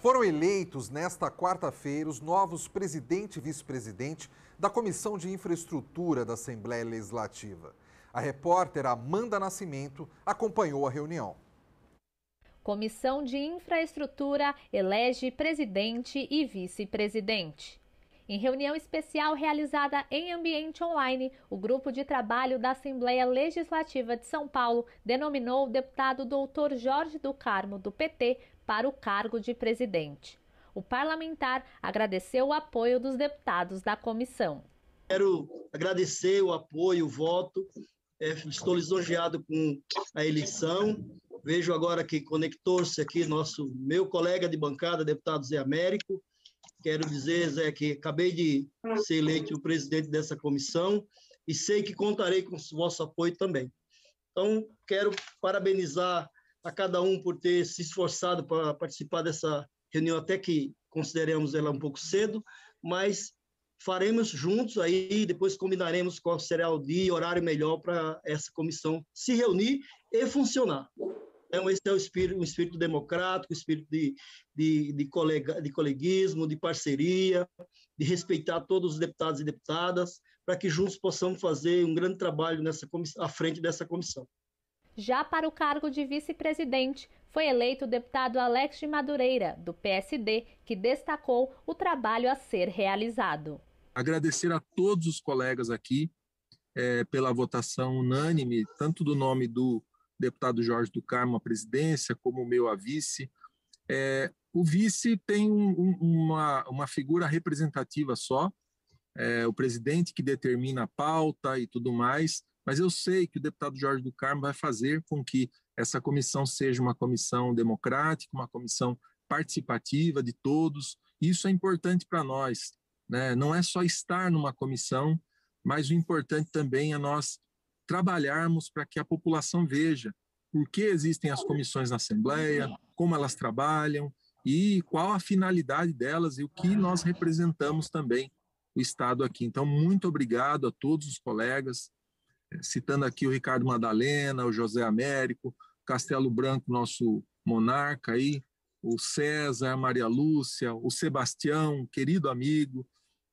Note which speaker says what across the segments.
Speaker 1: Foram eleitos nesta quarta-feira os novos presidente e vice-presidente da Comissão de Infraestrutura da Assembleia Legislativa. A repórter Amanda Nascimento acompanhou a reunião.
Speaker 2: Comissão de Infraestrutura elege presidente e vice-presidente. Em reunião especial realizada em ambiente online, o grupo de trabalho da Assembleia Legislativa de São Paulo denominou o deputado doutor Jorge do Carmo, do PT, para o cargo de presidente. O parlamentar agradeceu o apoio dos deputados da comissão.
Speaker 3: Quero agradecer o apoio, o voto. É, estou lisonjeado com a eleição. Vejo agora que conectou-se aqui nosso meu colega de bancada, deputado Zé Américo. Quero dizer, Zé, que acabei de ser eleito o presidente dessa comissão e sei que contarei com o vosso apoio também. Então, quero parabenizar a cada um por ter se esforçado para participar dessa reunião, até que consideremos ela um pouco cedo, mas faremos juntos aí, depois combinaremos qual será o dia e horário melhor para essa comissão se reunir e funcionar. Então, esse é o espírito, um espírito democrático, o espírito de, de, de, colega, de coleguismo, de parceria, de respeitar todos os deputados e deputadas, para que juntos possamos fazer um grande trabalho nessa
Speaker 2: à frente dessa comissão. Já para o cargo de vice-presidente, foi eleito o deputado Alex de Madureira, do PSD, que destacou o trabalho a ser realizado.
Speaker 1: Agradecer a todos os colegas aqui é, pela votação unânime, tanto do nome do deputado Jorge do Carmo à presidência, como o meu a vice. É, o vice tem um, uma, uma figura representativa só, é, o presidente que determina a pauta e tudo mais, mas eu sei que o deputado Jorge do Carmo vai fazer com que essa comissão seja uma comissão democrática, uma comissão participativa de todos. Isso é importante para nós. Né? Não é só estar numa comissão, mas o importante também é nós trabalharmos para que a população veja por que existem as comissões na Assembleia, como elas trabalham e qual a finalidade delas e o que nós representamos também o Estado aqui. Então, muito obrigado a todos os colegas, citando aqui o Ricardo Madalena, o José Américo, Castelo Branco, nosso monarca aí, o César, a Maria Lúcia, o Sebastião, querido amigo,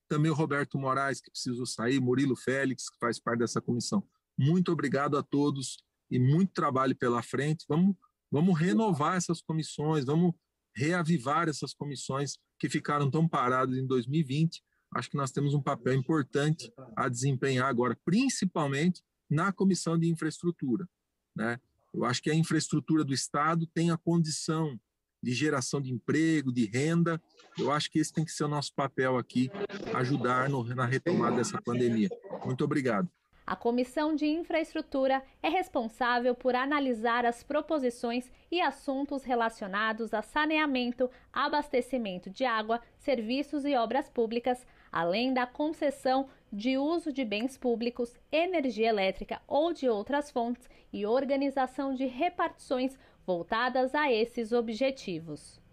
Speaker 1: também o Roberto Moraes, que preciso sair, Murilo Félix, que faz parte dessa comissão. Muito obrigado a todos e muito trabalho pela frente. Vamos, vamos renovar essas comissões, vamos reavivar essas comissões que ficaram tão paradas em 2020 acho que nós temos um papel importante a desempenhar agora, principalmente na Comissão de Infraestrutura. Né? Eu acho que a infraestrutura do Estado tem a condição de geração de emprego, de renda. Eu acho que esse tem que ser o nosso papel aqui, ajudar no, na retomada dessa pandemia. Muito obrigado.
Speaker 2: A Comissão de Infraestrutura é responsável por analisar as proposições e assuntos relacionados a saneamento, abastecimento de água, serviços e obras públicas, além da concessão de uso de bens públicos, energia elétrica ou de outras fontes e organização de repartições voltadas a esses objetivos.